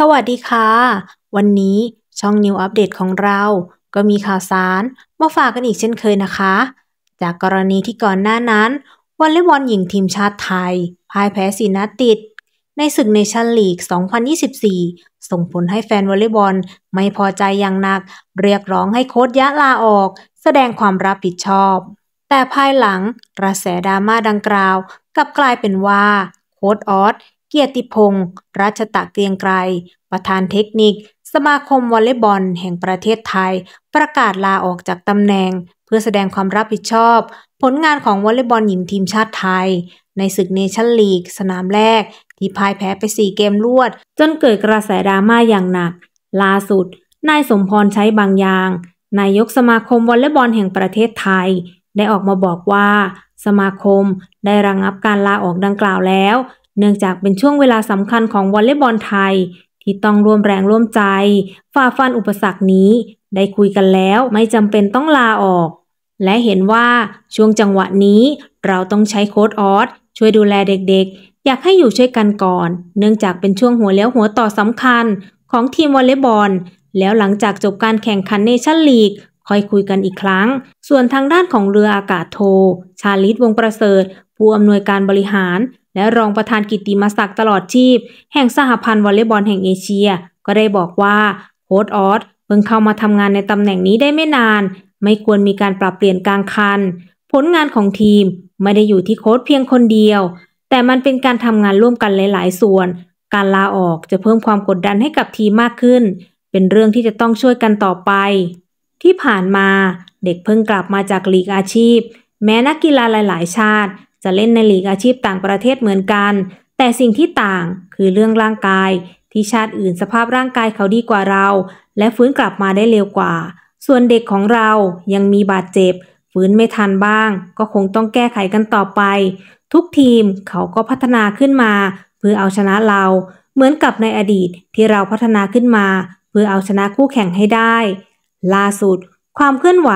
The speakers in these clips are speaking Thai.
สวัสดีค่ะ วันนี้ช่องนิวอัปเดตของเรา ก็มีข่าวสารมาฝากกันอีกเช่นเคยนะคะ จากกรณีที่ก่อนหน้านั้นวอลเลย์บอลหญิงทีมชาติไทยพ่ายแพ้สีนัดติด ในศึกในชั้นลีก 2024 ส่งผลให้แฟนวอลเลย์บอล ไม่พอใจอย่างหนัก เรียกร้องให้โค้ชยะลาออกแสดงความรับผิดชอบ แต่ภายหลังกระแสดราม่าดังกล่าว กลับกลายเป็นว่าโค้ชออสเกียรติพงศ์รัชตะเกรียงไกรประธานเทคนิค สมาคมวอลเลย์บอลแห่งประเทศไทย ประกาศลาออกจากตำแหน่ง เพื่อแสดงความรับผิดชอบ ผลงานของวอลเลย์บอลหญิงทีมชาติไทย ในศึกเนชั่นลีก สนามแรก ที่พ่ายแพ้ไป 4 เกมรวด จนเกิดกระแสดราม่าอย่างหนักล่าสุด นายสมพรใช้บางอย่างนายกสมาคมวอลเลย์บอลแห่งประเทศไทย ได้ออกมาบอกว่า สมาคมได้ระงงับการลาออกดังกล่าวแล้วเนื่องจากเป็นช่วงเวลาสำคัญของวอลเลย์บอลไทยที่ต้องร่วมแรงร่วมใจ ฝ่าฟันอุปสรรคนี้ ได้คุยกันแล้วไม่จำเป็นต้องลาออก และเห็นว่าช่วงจังหวะนี้เราต้องใช้โค้ดออสช่วยดูแลเด็กๆ อยากให้อยู่ช่วยกันก่อน เนื่องจากเป็นช่วงหัวเลี้ยวหัวต่อสำคัญของทีมวอลเลย์บอลแล้วหลังจากจบการแข่งขันเนชั่นลีกค่อยคุยกันอีกครั้ง ส่วนทางด้านของเรืออากาศโท ชาลิตวงประเสริฐ ผู้อำนวยการบริหารและรองประธานกิติมศักดิ์ตลอดชีพ แห่งสหพันธ์วอลเลย์บอลแห่งเอเชีย ก็ได้บอกว่าโค้ดออสเพิ่งเข้ามาทำงานในตำแหน่งนี้ได้ไม่นาน ไม่ควรมีการปรับเปลี่ยนกลางคัน ผลงานของทีมไม่ได้อยู่ที่โค้ดเพียงคนเดียว แต่มันเป็นการทำงานร่วมกันหลาย ๆ ส่วน การลาออกจะเพิ่มความกดดันให้กับทีมมากขึ้น เป็นเรื่องที่จะต้องช่วยกันต่อไป ที่ผ่านมาเด็กเพิ่งกลับมาจากลีกอาชีพ แม้นักกีฬาหลาย ๆ ชาติจะเล่นในหลีกอาชีพต่างประเทศเหมือนกัน แต่สิ่งที่ต่างคือเรื่องร่างกายที่ชาติอื่นสภาพร่างกายเขาดีกว่าเรา และฟื้นกลับมาได้เร็วกว่า ส่วนเด็กของเรายังมีบาดเจ็บฟื้นไม่ทันบ้าง ก็คงต้องแก้ไขกันต่อไป ทุกทีมเขาก็พัฒนาขึ้นมาเพื่อเอาชนะเราเหมือนกับในอดีตที่เราพัฒนาขึ้นมา เพื่อเอาชนะคู่แข่งให้ได้ ล่าสุด ความเคลื่อนไหว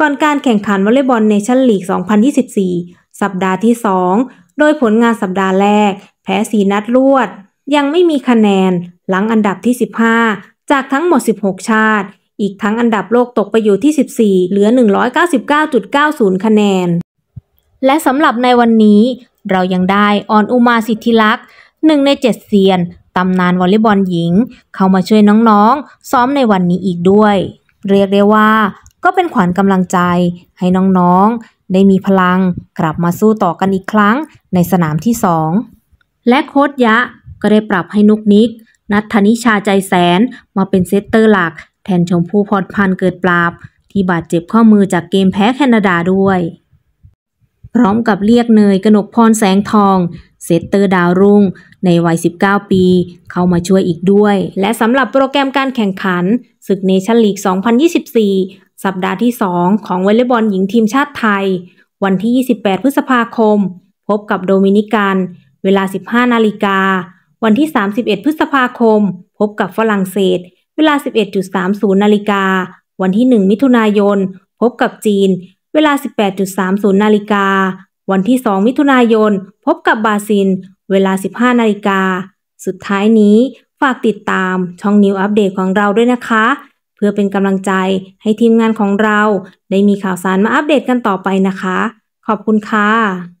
ก่อนการแข่งขันวอลเลย์บอลเนชั่นลีก 2024สัปดาห์ที่ 2 โดยผลงานสัปดาห์แรก แพ้สีนัดรวด ยังไม่มีคะแนน หลังอันดับที่ 15 จากทั้งหมด 16 ชาติ อีกทั้งอันดับโลกตกไปอยู่ที่ 14 เหลือ 199.90 คะแนน และสำหรับในวันนี้ เรายังได้ออนอุมาสิทธิลักษ์หนึ่งในเจ็ดเซียนตำนานวอลเลย์บอลหญิง เข้ามาช่วยน้อง ๆ ซ้อมในวันนี้อีกด้วย เรียกได้ว่า ก็เป็นขวัญกำลังใจให้น้องๆได้มีพลังกลับมาสู้ต่อกันอีกครั้งในสนามที่สอง และโค้ดยะก็ได้ปรับให้นุกนิก นัทธนิชาใจแสนมาเป็นเซตเตอร์หลัก แทนชมพู่พรพันเกิดปราบ ที่บาดเจ็บข้อมือจากเกมแพ้แคนาดาด้วย พร้อมกับเรียกเนยกนกพรแสงทอง เซตเตอร์ดาวรุ่งในวัย19 ปีเข้ามาช่วยอีกด้วย และสำหรับโปรแกรมการแข่งขันศึกเนชั่นลีก2024 สัปดาห์ที่ 2 ของวอลเลย์บอลหญิงทีมชาติไทย วันที่ 28 พฤษภาคม พบกับโดมินิกัน เวลา 15 นาฬิกา วันที่ 31 พฤษภาคม พบกับฝรั่งเศส เวลา 11.30 นาฬิกา วันที่ 1 มิถุนายน พบกับจีน เวลา 18.30นาฬิกา วันที่ 2 มิถุนายน พบกับบราซิล เวลา 15 นาฬิกา สุดท้ายนี้ฝากติดตามช่องนิวอัปเดตของเราด้วยนะคะ เพื่อเป็นกำลังใจให้ทีมงานของเราได้มีข่าวสารมาอัปเดตกันต่อไปนะคะ ขอบคุณค่ะ